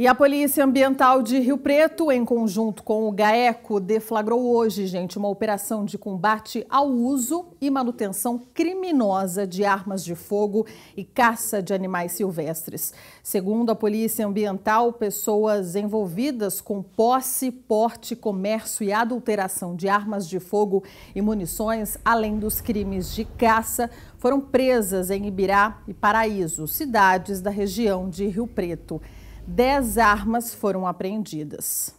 E a Polícia Ambiental de Rio Preto, em conjunto com o GAECO, deflagrou hoje, gente, uma operação de combate ao uso e manutenção criminosa de armas de fogo e caça de animais silvestres. Segundo a Polícia Ambiental, pessoas envolvidas com posse, porte, comércio e adulteração de armas de fogo e munições, além dos crimes de caça, foram presas em Ibirá e Paraíso, cidades da região de Rio Preto. Dez armas foram apreendidas.